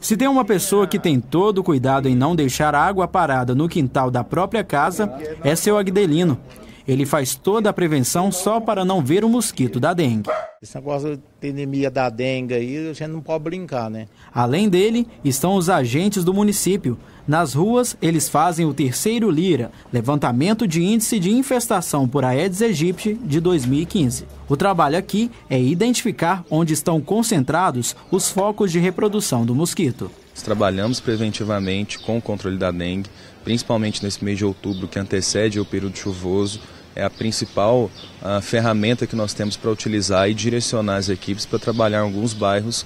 Se tem uma pessoa que tem todo o cuidado em não deixar água parada no quintal da própria casa, é seu Agdelino. Ele faz toda a prevenção só para não ver o mosquito da dengue. Esse negócio de endemia da dengue aí, a gente não pode brincar, né? Além dele, estão os agentes do município. Nas ruas, eles fazem o terceiro Lira, levantamento de índice de infestação por Aedes aegypti de 2015. O trabalho aqui é identificar onde estão concentrados os focos de reprodução do mosquito. Nós trabalhamos preventivamente com o controle da dengue, principalmente nesse mês de outubro que antecede o período chuvoso é a principal a ferramenta que nós temos para utilizar e direcionar as equipes para trabalhar em alguns bairros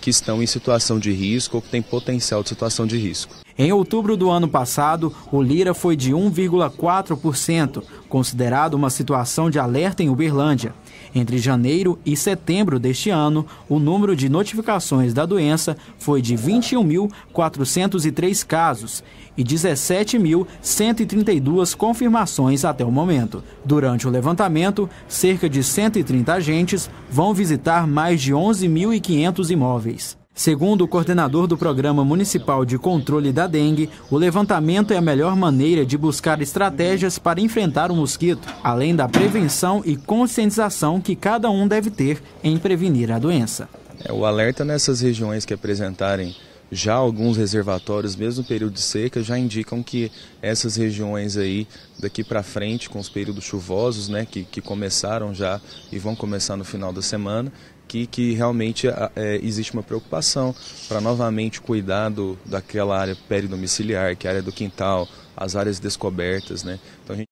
que estão em situação de risco ou que têm potencial de situação de risco. Em outubro do ano passado, o Lira foi de 1,4%, considerado uma situação de alerta em Uberlândia. Entre janeiro e setembro deste ano, o número de notificações da doença foi de 21.403 casos e 17.132 confirmações até o momento. Durante o levantamento, cerca de 130 agentes vão visitar mais de 11.500 imóveis. Segundo o coordenador do Programa Municipal de Controle da Dengue, o levantamento é a melhor maneira de buscar estratégias para enfrentar o mosquito, além da prevenção e conscientização que cada um deve ter em prevenir a doença. É, o alerta nessas regiões que apresentarem já alguns reservatórios, mesmo no período de seca, já indicam que essas regiões aí, daqui para frente, com os períodos chuvosos, né, que, que começaram já e vão começar no final da semana, que, que realmente é, existe uma preocupação para novamente cuidar do, daquela área peridomiciliar, que é a área do quintal, as áreas descobertas, né. Então,